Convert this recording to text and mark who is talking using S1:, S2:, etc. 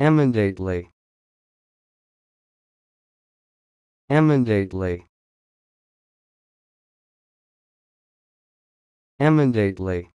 S1: eminently eminently eminently